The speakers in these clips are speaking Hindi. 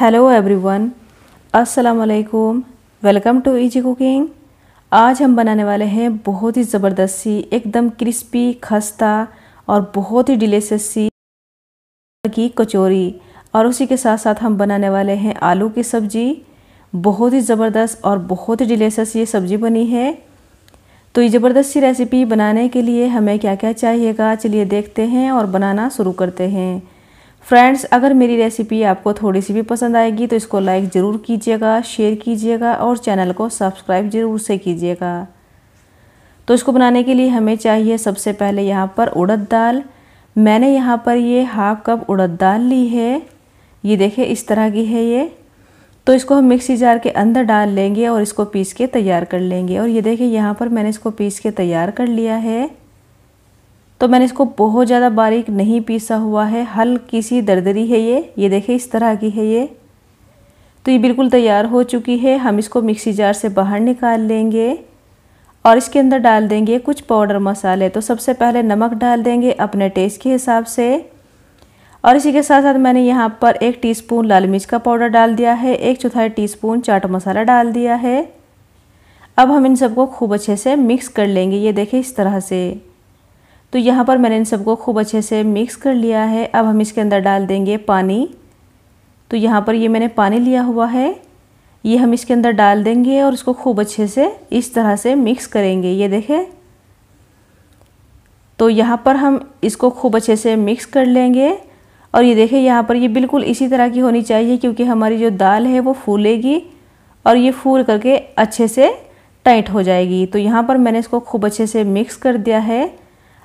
हेलो एवरीवन अस्सलाम वालेकुम वेलकम टू इजी कुकिंग आज हम बनाने वाले हैं बहुत ही ज़बरदस्त सी एकदम क्रिस्पी खस्ता और बहुत ही डिलेसियस सी की कचौरी और उसी के साथ साथ हम बनाने वाले हैं आलू की सब्ज़ी बहुत ही ज़बरदस्त और बहुत ही डिलेसियस ये सब्ज़ी बनी है तो ये ज़बरदस्त सी रेसिपी बनाने के लिए हमें क्या क्या चाहिएगा चलिए देखते हैं और बनाना शुरू करते हैं फ्रेंड्स अगर मेरी रेसिपी आपको थोड़ी सी भी पसंद आएगी तो इसको लाइक ज़रूर कीजिएगा शेयर कीजिएगा और चैनल को सब्सक्राइब ज़रूर से कीजिएगा तो इसको बनाने के लिए हमें चाहिए सबसे पहले यहाँ पर उड़द दाल मैंने यहाँ पर ये हाफ कप उड़द दाल ली है ये देखिए इस तरह की है ये तो इसको हम मिक्सी जार के अंदर डाल लेंगे और इसको पीस के तैयार कर लेंगे और ये देखिए यहाँ पर मैंने इसको पीस के तैयार कर लिया है तो मैंने इसको बहुत ज़्यादा बारीक नहीं पीसा हुआ है हल्की सी दरदरी है ये ये देखें इस तरह की है ये तो ये बिल्कुल तैयार हो चुकी है हम इसको मिक्सी जार से बाहर निकाल लेंगे और इसके अंदर डाल देंगे कुछ पाउडर मसाले तो सबसे पहले नमक डाल देंगे अपने टेस्ट के हिसाब से और इसी के साथ साथ मैंने यहाँ पर एक टीस्पून लाल मिर्च का पाउडर डाल दिया है एक चौथाई टीस्पून चाट मसाला डाल दिया है अब हम इन सबको खूब अच्छे से मिक्स कर लेंगे ये देखें इस तरह से तो यहाँ पर मैंने इन सबको खूब अच्छे से मिक्स कर लिया है अब हम इसके अंदर डाल देंगे पानी तो यहाँ पर ये मैंने पानी लिया हुआ है ये हम इसके अंदर डाल देंगे और इसको खूब अच्छे से इस तरह से मिक्स करेंगे ये देखें तो यहाँ पर हम इसको खूब अच्छे से मिक्स कर लेंगे और ये देखें यहाँ पर ये बिल्कुल इसी तरह की होनी चाहिए क्योंकि हमारी जो दाल है वो फूलेगी और ये फूल करके अच्छे से टाइट हो जाएगी तो यहाँ पर मैंने इसको खूब अच्छे से मिक्स कर दिया है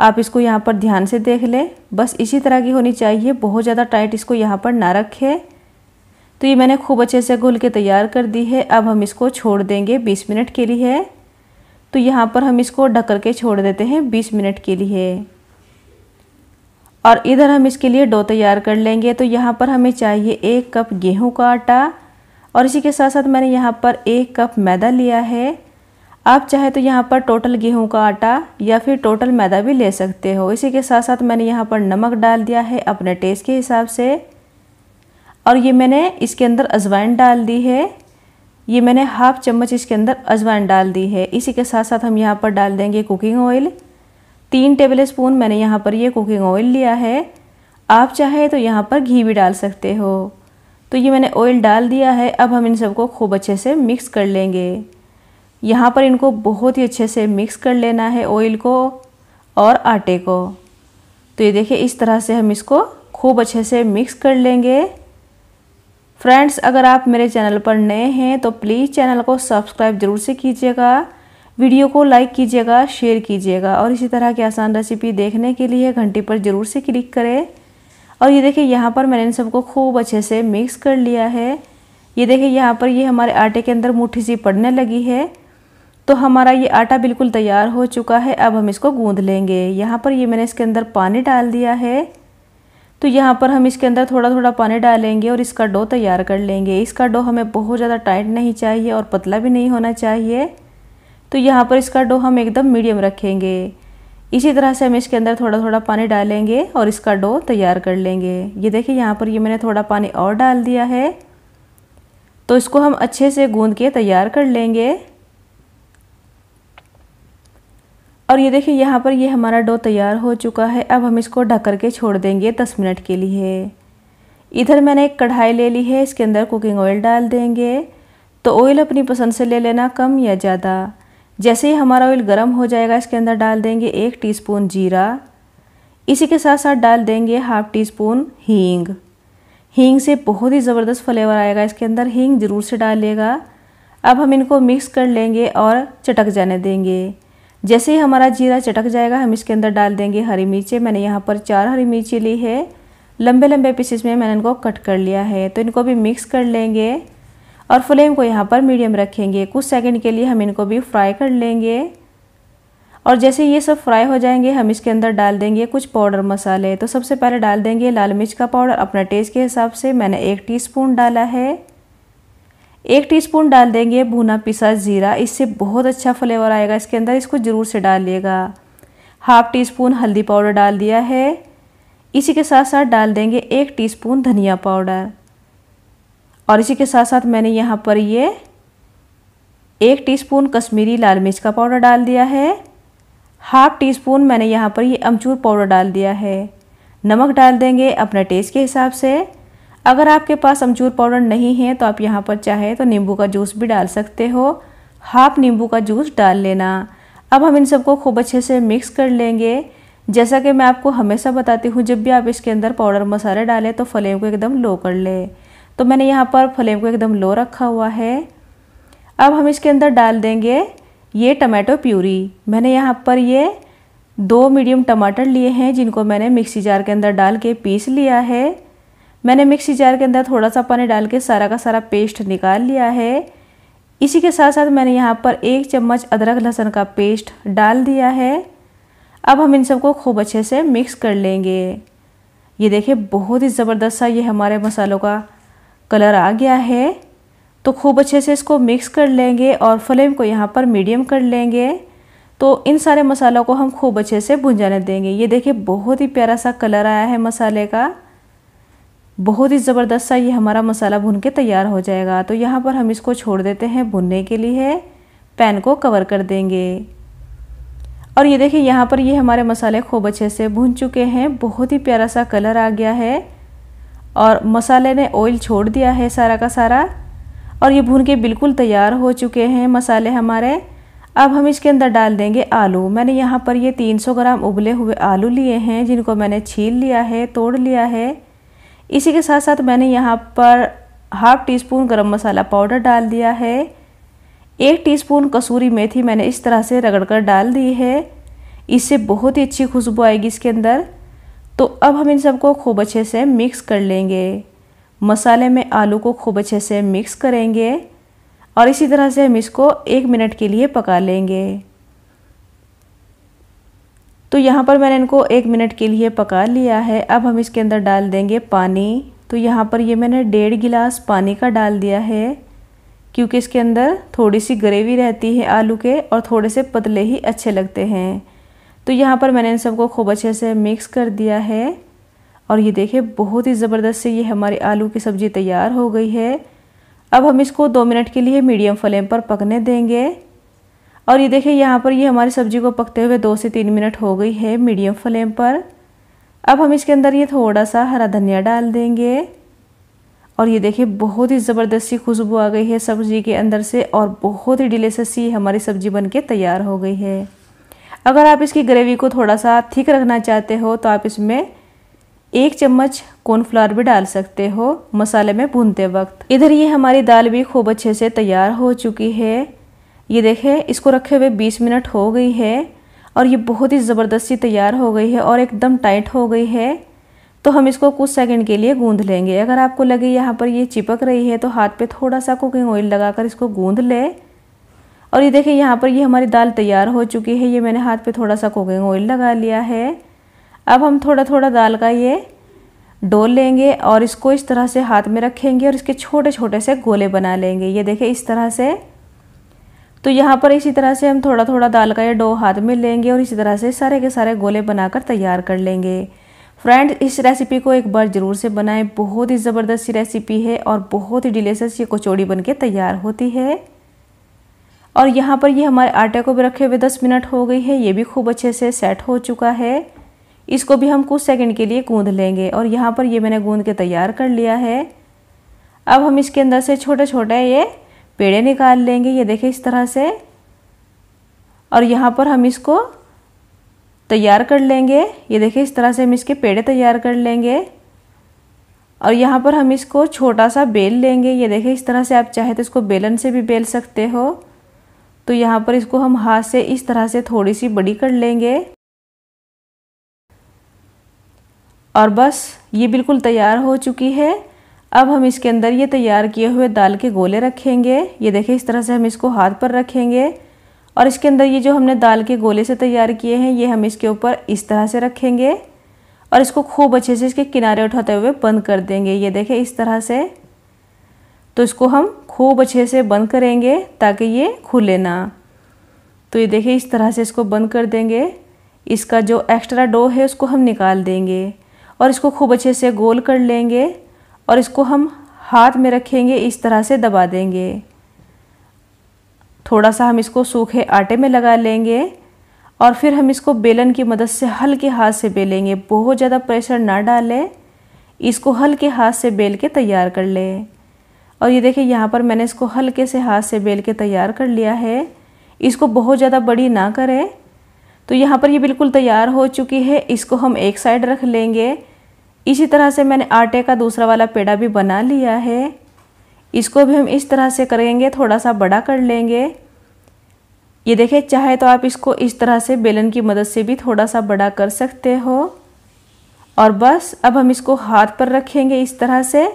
आप इसको यहाँ पर ध्यान से देख लें बस इसी तरह की होनी चाहिए बहुत ज़्यादा टाइट इसको यहाँ पर ना रखें तो ये मैंने खूब अच्छे से घुल के तैयार कर दी है अब हम इसको छोड़ देंगे बीस मिनट के लिए तो यहाँ पर हम इसको ढक के छोड़ देते हैं बीस मिनट के लिए और इधर हम इसके लिए डो तैयार कर लेंगे तो यहाँ पर हमें चाहिए एक कप गेहूँ का आटा और इसी के साथ साथ मैंने यहाँ पर एक कप मैदा लिया है आप चाहे तो यहाँ पर टोटल गेहूं का आटा या फिर टोटल मैदा भी ले सकते हो इसी के साथ साथ मैंने यहाँ पर नमक डाल दिया है अपने टेस्ट के हिसाब से और ये मैंने इसके अंदर अजवाइन डाल दी है ये मैंने हाफ चम्मच इसके अंदर अजवाइन डाल दी है इसी के साथ साथ हम यहाँ पर डाल देंगे कुकिंग ऑयल तीन टेबल स्पून मैंने यहाँ पर ये कुकिंग ऑयल लिया है आप चाहे तो यहाँ पर घी भी डाल सकते हो तो ये मैंने ऑयल डाल दिया है अब हम इन सबको खूब अच्छे से मिक्स कर लेंगे यहाँ पर इनको बहुत ही अच्छे से मिक्स कर लेना है ऑयल को और आटे को तो ये देखिए इस तरह से हम इसको खूब अच्छे से मिक्स कर लेंगे फ्रेंड्स अगर आप मेरे चैनल पर नए हैं तो प्लीज़ चैनल को सब्सक्राइब ज़रूर से कीजिएगा वीडियो को लाइक कीजिएगा शेयर कीजिएगा और इसी तरह की आसान रेसिपी देखने के लिए घंटी पर ज़रूर से क्लिक करें और ये देखिए यहाँ पर मैंने इन सबको खूब अच्छे से मिक्स कर लिया है ये देखिए यहाँ पर ये हमारे आटे के अंदर मुठ्ठी सी पड़ने लगी है तो हमारा ये आटा बिल्कुल तैयार हो चुका है अब हम इसको गूंद लेंगे यहाँ पर ये मैंने इसके अंदर पानी डाल दिया है तो यहाँ पर हम इसके अंदर थोड़ा थोड़ा पानी डालेंगे और इसका डो तैयार कर लेंगे इसका डो हमें बहुत ज़्यादा टाइट नहीं चाहिए और पतला भी नहीं होना चाहिए तो यहाँ पर इसका डो हम एकदम मीडियम रखेंगे इसी तरह से हम इसके अंदर थोड़ा थोड़ा पानी डालेंगे और इसका डो तैयार कर लेंगे ये देखिए यहाँ पर ये मैंने थोड़ा पानी और डाल दिया है तो इसको हम अच्छे से गूँध के तैयार कर लेंगे और ये देखिए यहाँ पर ये हमारा डो तैयार हो चुका है अब हम इसको ढक करके छोड़ देंगे दस मिनट के लिए इधर मैंने एक कढ़ाई ले ली है इसके अंदर कुकिंग ऑयल डाल देंगे तो ऑयल अपनी पसंद से ले लेना कम या ज़्यादा जैसे ही हमारा ऑयल गर्म हो जाएगा इसके अंदर डाल देंगे एक स्पून जीरा इसी के साथ साथ डाल देंगे हाफ टी स्पून हींग हींग से बहुत ही ज़बरदस्त फ्लेवर आएगा इसके अंदर हींग ज़रूर से डालेगा अब हम इनको मिक्स कर लेंगे और चटक जाने देंगे जैसे ही हमारा जीरा चटक जाएगा हम इसके अंदर डाल देंगे हरी मिर्चें मैंने यहाँ पर चार हरी मिर्ची ली है लंबे लंबे पीसेस में मैंने इनको कट कर लिया है तो इनको भी मिक्स कर लेंगे और फ्लेम को यहाँ पर मीडियम रखेंगे कुछ सेकंड के लिए हम इनको भी फ्राई कर लेंगे और जैसे ये सब फ्राई हो जाएंगे हम इसके अंदर डाल देंगे कुछ पाउडर मसाले तो सबसे पहले डाल देंगे लाल मिर्च का पाउडर अपना टेस्ट के हिसाब से मैंने एक टी डाला है एक टीस्पून डाल देंगे भुना पिसा ज़ीरा इससे बहुत अच्छा फ्लेवर आएगा इसके अंदर इसको ज़रूर से डालिएगा हाफ टी स्पून हल्दी पाउडर डाल दिया है इसी के साथ साथ डाल देंगे एक टीस्पून धनिया पाउडर और इसी के साथ साथ मैंने यहाँ पर ये एक टीस्पून कश्मीरी लाल मिर्च का पाउडर डाल दिया है हाफ टी स्पून मैंने यहाँ पर ये अमचूर पाउडर डाल दिया है नमक डाल देंगे अपने टेस्ट के हिसाब से अगर आपके पास अमचूर पाउडर नहीं है तो आप यहाँ पर चाहे तो नींबू का जूस भी डाल सकते हो हाफ नींबू का जूस डाल लेना अब हम इन सबको खूब अच्छे से मिक्स कर लेंगे जैसा कि मैं आपको हमेशा बताती हूँ जब भी आप इसके अंदर पाउडर मसाले डालें तो फ्लेम को एकदम लो कर ले तो मैंने यहाँ पर फ्लेम को एकदम लो रखा हुआ है अब हम इसके अंदर डाल देंगे ये टमाटो प्यूरी मैंने यहाँ पर ये दो मीडियम टमाटर लिए हैं जिनको मैंने मिक्सी जार के अंदर डाल के पीस लिया है मैंने मिक्सी जार के अंदर थोड़ा सा पानी डाल के सारा का सारा पेस्ट निकाल लिया है इसी के साथ साथ मैंने यहाँ पर एक चम्मच अदरक लहसुन का पेस्ट डाल दिया है अब हम इन सबको खूब अच्छे से मिक्स कर लेंगे ये देखिए बहुत ही ज़बरदस्त सा ये हमारे मसालों का कलर आ गया है तो खूब अच्छे से इसको मिक्स कर लेंगे और फ्लेम को यहाँ पर मीडियम कर लेंगे तो इन सारे मसालों को हम खूब अच्छे से भुंजाने देंगे ये देखिए बहुत ही प्यारा सा कलर आया है मसाले का बहुत ही ज़बरदस्त सा ये हमारा मसाला भुन के तैयार हो जाएगा तो यहाँ पर हम इसको छोड़ देते हैं भुनने के लिए पैन को कवर कर देंगे और ये देखिए यहाँ पर ये हमारे मसाले खूब अच्छे से भुन चुके हैं बहुत ही प्यारा सा कलर आ गया है और मसाले ने ऑयल छोड़ दिया है सारा का सारा और ये भून के बिल्कुल तैयार हो चुके हैं मसाले हमारे अब हम इसके अंदर डाल देंगे आलू मैंने यहाँ पर ये 300 ग्राम उबले हुए आलू लिए हैं जिनको मैंने छील लिया है तोड़ लिया है इसी के साथ साथ मैंने यहाँ पर हाफ टी स्पून गर्म मसाला पाउडर डाल दिया है एक टीस्पून कसूरी मेथी मैंने इस तरह से रगड़कर डाल दी है इससे बहुत ही अच्छी खुशबू आएगी इसके अंदर तो अब हम इन सबको खूब अच्छे से मिक्स कर लेंगे मसाले में आलू को खूब अच्छे से मिक्स करेंगे और इसी तरह से हम इसको एक मिनट के लिए पका लेंगे तो यहाँ पर मैंने इनको एक मिनट के लिए पका लिया है अब हम इसके अंदर डाल देंगे पानी तो यहाँ पर ये मैंने डेढ़ गिलास पानी का डाल दिया है क्योंकि इसके अंदर थोड़ी सी ग्रेवी रहती है आलू के और थोड़े से पतले ही अच्छे लगते हैं तो यहाँ पर मैंने इन सबको खूब अच्छे से मिक्स कर दिया है और ये देखिए बहुत ही ज़बरदस्त से ये हमारे आलू की सब्ज़ी तैयार हो गई है अब हम इसको दो मिनट के लिए मीडियम फ्लेम पर पकने देंगे और ये देखिए यहाँ पर ये हमारी सब्जी को पकते हुए दो से तीन मिनट हो गई है मीडियम फ्लेम पर अब हम इसके अंदर ये थोड़ा सा हरा धनिया डाल देंगे और ये देखिए बहुत ही ज़बरदस्ती खुशबू आ गई है सब्ज़ी के अंदर से और बहुत ही डिलेसस सी हमारी सब्ज़ी बनके तैयार हो गई है अगर आप इसकी ग्रेवी को थोड़ा सा थिक रखना चाहते हो तो आप इसमें एक चम्मच कॉर्नफ्लावर भी डाल सकते हो मसाले में भूनते वक्त इधर ये हमारी दाल भी खूब अच्छे से तैयार हो चुकी है ये देखें इसको रखे हुए बीस मिनट हो गई है और ये बहुत ही ज़बरदस्ती तैयार हो गई है और एकदम टाइट हो गई है तो हम इसको कुछ सेकंड के लिए गूँध लेंगे अगर आपको लगे यहाँ पर ये चिपक रही है तो हाथ पे थोड़ा सा कुकिंग ऑयल लगाकर इसको गूँध ले और ये देखें यहाँ पर ये हमारी दाल तैयार हो चुकी है ये मैंने हाथ पर थोड़ा सा कुकिंग ऑयल लगा लिया है अब हम थोड़ा थोड़ा दाल का ये डोल लेंगे और इसको इस तरह से हाथ में रखेंगे और इसके छोटे छोटे से गोले बना लेंगे ये देखें इस तरह से तो यहाँ पर इसी तरह से हम थोड़ा थोड़ा दाल का ये डो हाथ में लेंगे और इसी तरह से सारे के सारे गोले बनाकर तैयार कर लेंगे फ्रेंड्स इस रेसिपी को एक बार ज़रूर से बनाएं बहुत ही ज़बरदस्त सी रेसिपी है और बहुत ही डिलेशस ये कचौड़ी बनके तैयार होती है और यहाँ पर ये हमारे आटे को भी रखे हुए दस मिनट हो गई है ये भी खूब अच्छे से सेट हो चुका है इसको भी हम कुछ सेकेंड के लिए गूँध लेंगे और यहाँ पर ये मैंने गूँध के तैयार कर लिया है अब हम इसके अंदर से छोटे छोटे ये पेड़े निकाल लेंगे ये देखें इस तरह से और यहाँ पर हम इसको तैयार कर लेंगे ये देखिए इस तरह से हम इसके पेड़े तैयार कर लेंगे और यहाँ पर हम इसको छोटा सा बेल लेंगे ये देखिए इस तरह से आप चाहे तो इसको बेलन से भी बेल सकते हो तो यहाँ पर इसको हम हाथ से इस तरह से थोड़ी सी बड़ी कर लेंगे और बस ये बिल्कुल तैयार हो चुकी है अब हम इसके अंदर ये तैयार किए हुए दाल के गोले रखेंगे ये देखें इस तरह से हम इसको हाथ पर रखेंगे और इसके अंदर ये जो हमने दाल के गोले से तैयार किए हैं ये हम इसके ऊपर इस तरह से रखेंगे और इसको खूब अच्छे से इसके किनारे उठाते हुए बंद कर देंगे ये देखें इस तरह से तो इसको हम खूब अच्छे से बंद करेंगे ताकि ये खुले ना तो ये देखें इस तरह से इसको बंद कर देंगे इसका जो एक्स्ट्रा डो है उसको हम निकाल देंगे और इसको खूब अच्छे से गोल कर लेंगे और इसको हम हाथ में रखेंगे इस तरह से दबा देंगे थोड़ा सा हम इसको सूखे आटे में लगा लेंगे और फिर हम इसको बेलन की मदद से हल्के हाथ से बेलेंगे बहुत ज़्यादा प्रेशर ना डालें इसको हल्के हाथ से बेल के तैयार कर लें और ये देखिए यहाँ पर मैंने इसको हल्के से हाथ से बेल के तैयार कर लिया है इसको बहुत ज़्यादा बड़ी ना करें तो यहाँ पर ये बिल्कुल तैयार हो चुकी है इसको हम एक साइड रख लेंगे इसी तरह से मैंने आटे का दूसरा वाला पेड़ा भी बना लिया है इसको भी हम इस तरह से करेंगे थोड़ा सा बड़ा कर लेंगे ये देखें चाहे तो आप इसको इस तरह से बेलन की मदद से भी थोड़ा सा बड़ा कर सकते हो और बस अब हम इसको हाथ पर रखेंगे इस तरह से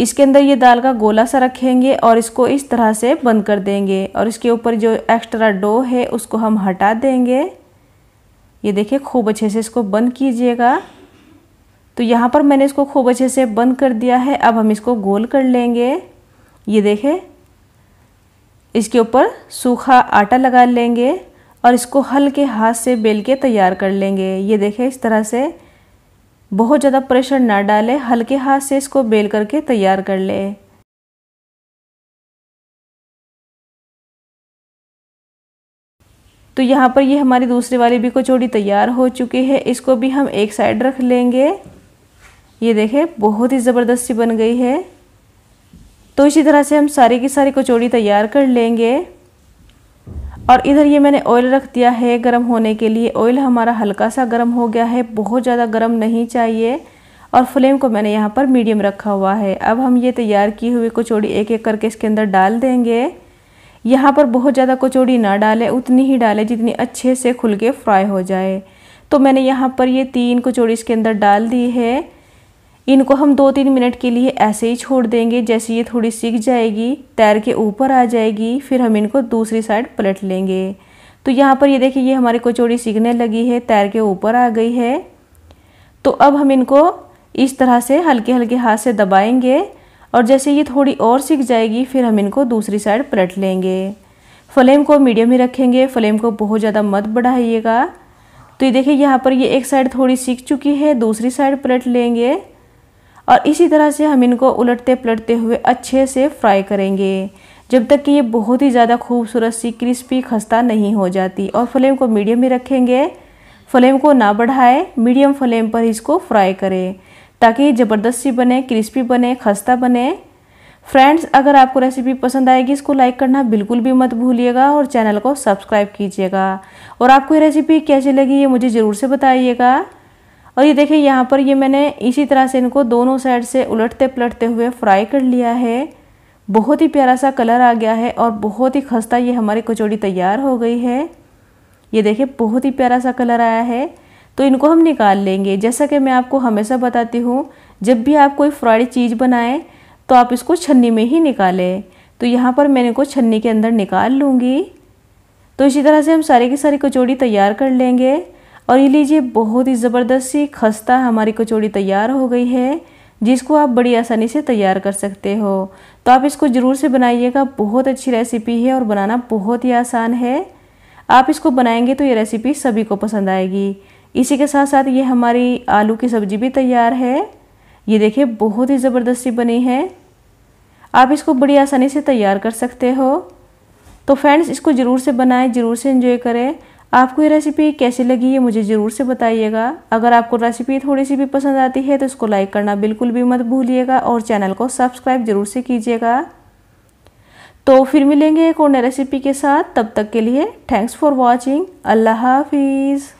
इसके अंदर ये दाल का गोला सा रखेंगे और इसको इस तरह से बंद कर देंगे और इसके ऊपर जो एक्स्ट्रा डो है उसको हम हटा देंगे ये देखिए खूब अच्छे से इसको बंद कीजिएगा तो यहाँ पर मैंने इसको खूब अच्छे से बंद कर दिया है अब हम इसको गोल कर लेंगे ये देखें इसके ऊपर सूखा आटा लगा लेंगे और इसको हल्के हाथ से बेल के तैयार कर लेंगे ये देखें इस तरह से बहुत ज़्यादा प्रेशर ना डालें हल्के हाथ से इसको बेल करके तैयार कर लें तो यहाँ पर ये हमारी दूसरी वाली भी कचौड़ी तैयार हो चुकी है इसको भी हम एक साइड रख लेंगे ये देखें बहुत ही ज़बरदस्ती बन गई है तो इसी तरह से हम सारी की सारी कचौड़ी तैयार कर लेंगे और इधर ये मैंने ऑयल रख दिया है गर्म होने के लिए ऑयल हमारा हल्का सा गर्म हो गया है बहुत ज़्यादा गर्म नहीं चाहिए और फ्लेम को मैंने यहाँ पर मीडियम रखा हुआ है अब हम ये तैयार की हुई कचौड़ी एक एक करके इसके अंदर डाल देंगे यहाँ पर बहुत ज़्यादा कचौड़ी ना डालें उतनी ही डालें जितनी अच्छे से खुल के फ्राई हो जाए तो मैंने यहाँ पर ये तीन कचौड़ी इसके अंदर डाल दी है इनको हम दो तीन मिनट के लिए ऐसे ही छोड़ देंगे जैसे ये थोड़ी सीख जाएगी तैर के ऊपर आ जाएगी फिर हम इनको दूसरी साइड पलट लेंगे तो यहाँ पर ये देखिए ये हमारी कचौड़ी सीखने लगी है तैर के ऊपर आ गई है तो अब हम इनको इस तरह से हल्के हल्के हाथ से दबाएंगे और जैसे ये थोड़ी और सीख जाएगी फिर हम इनको दूसरी साइड पलट लेंगे फ्लेम को मीडियम ही रखेंगे फ्लेम को बहुत ज़्यादा मत बढ़ाइएगा तो ये देखिए यहाँ पर ये एक साइड थोड़ी सीख चुकी है दूसरी साइड पलट लेंगे और इसी तरह से हम इनको उलटते पलटते हुए अच्छे से फ्राई करेंगे जब तक कि ये बहुत ही ज़्यादा खूबसूरत सी क्रिस्पी खस्ता नहीं हो जाती और फ्लेम को मीडियम ही रखेंगे फ्लेम को ना बढ़ाएं मीडियम फ्लेम पर इसको फ्राई करें ताकि ज़बरदस्त सी बने क्रिस्पी बने खस्ता बने फ्रेंड्स अगर आपको रेसिपी पसंद आएगी इसको लाइक करना बिल्कुल भी मत भूलिएगा और चैनल को सब्सक्राइब कीजिएगा और आपको ये रेसिपी कैसी लगी ये मुझे ज़रूर से बताइएगा और ये देखिए यहाँ पर ये मैंने इसी तरह से इनको दोनों साइड से उलटते पलटते हुए फ्राई कर लिया है बहुत ही प्यारा सा कलर आ गया है और बहुत ही खस्ता ये हमारी कचौड़ी तैयार हो गई है ये देखिए बहुत ही प्यारा सा कलर आया है तो इनको हम निकाल लेंगे जैसा कि मैं आपको हमेशा बताती हूँ जब भी आप कोई फ्राइड चीज़ बनाएं तो आप इसको छन्नी में ही निकालें तो यहाँ पर मैंने को छन्नी के अंदर निकाल लूँगी तो इसी तरह से हम सारे की सारी कचौड़ी तैयार कर लेंगे और ये लीजिए बहुत ही ज़बरदस्त सी खस्ता हमारी कचौड़ी तैयार हो गई है जिसको आप बड़ी आसानी से तैयार कर सकते हो तो आप इसको ज़रूर से बनाइएगा बहुत अच्छी रेसिपी है और बनाना बहुत ही आसान है आप इसको बनाएंगे तो ये रेसिपी सभी को पसंद आएगी इसी के साथ साथ ये हमारी आलू की सब्ज़ी भी तैयार है ये देखिए बहुत ही ज़बरदस्ती बनी है आप इसको बड़ी आसानी से तैयार कर सकते हो तो फ्रेंड्स इसको ज़रूर से बनाएं ज़रूर से इन्जॉय करें आपको ये रेसिपी कैसी लगी ये मुझे ज़रूर से बताइएगा अगर आपको रेसिपी थोड़ी सी भी पसंद आती है तो इसको लाइक करना बिल्कुल भी मत भूलिएगा और चैनल को सब्सक्राइब ज़रूर से कीजिएगा तो फिर मिलेंगे एक और नई रेसिपी के साथ तब तक के लिए थैंक्स फॉर वॉचिंग अल्लाह हाफिज़